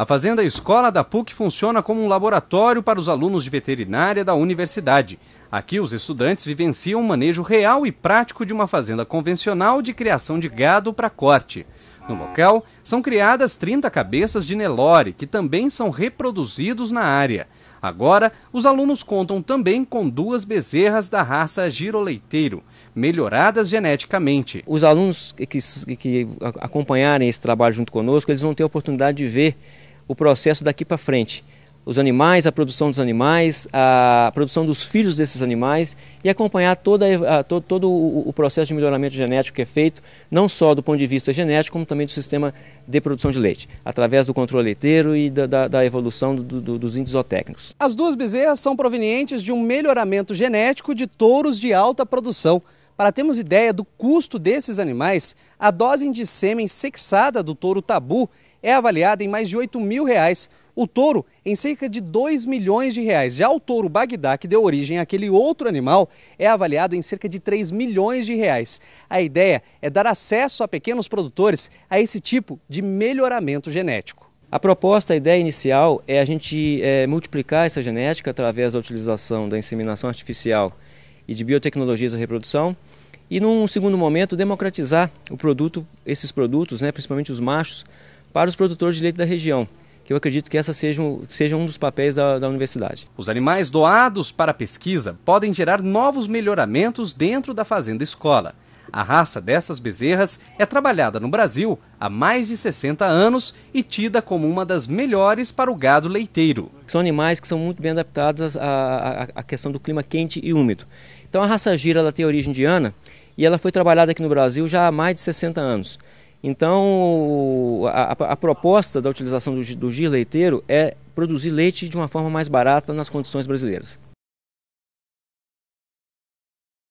A Fazenda Escola da PUC funciona como um laboratório para os alunos de veterinária da universidade. Aqui, os estudantes vivenciam o um manejo real e prático de uma fazenda convencional de criação de gado para corte. No local, são criadas 30 cabeças de Nelore, que também são reproduzidos na área. Agora, os alunos contam também com duas bezerras da raça giroleiteiro, melhoradas geneticamente. Os alunos que, que acompanharem esse trabalho junto conosco, eles vão ter a oportunidade de ver o processo daqui para frente. Os animais, a produção dos animais, a produção dos filhos desses animais e acompanhar toda, a, todo, todo o, processo de melhoramento genético que é feito, não só do ponto de vista genético, como também do sistema de produção de leite, através do controle leiteiro e da, da, da evolução do, do, dos índices zootécnicos. As duas bezerras são provenientes de um melhoramento genético de touros de alta produção. Para termos ideia do custo desses animais, a dose de sêmen sexada do touro tabu é avaliada em mais de 8 mil reais. O touro em cerca de 2 milhões de reais. Já o touro Bagdá, que deu origem àquele outro animal, é avaliado em cerca de 3 milhões de reais. A ideia é dar acesso a pequenos produtores a esse tipo de melhoramento genético. A proposta, a ideia inicial é a gente é, multiplicar essa genética através da utilização da inseminação artificial e de biotecnologias da reprodução. E num segundo momento, democratizar o produto, esses produtos, né, principalmente os machos, para os produtores de leite da região Que eu acredito que essa seja um, seja um dos papéis da, da, universidade. Os animais doados para pesquisa podem gerar novos melhoramentos dentro da fazenda escola. A raça dessas bezerras é trabalhada no Brasil há mais de 60 anos e tida como uma das melhores para o gado leiteiro. São animais que são muito bem adaptados à, à, à questão do clima quente e úmido. Então a raça gira ela tem origem indiana e ela foi trabalhada aqui no Brasil já há mais de 60 anos. Então, a, a, proposta da utilização do, do leiteiro é produzir leite de uma forma mais barata nas condições brasileiras.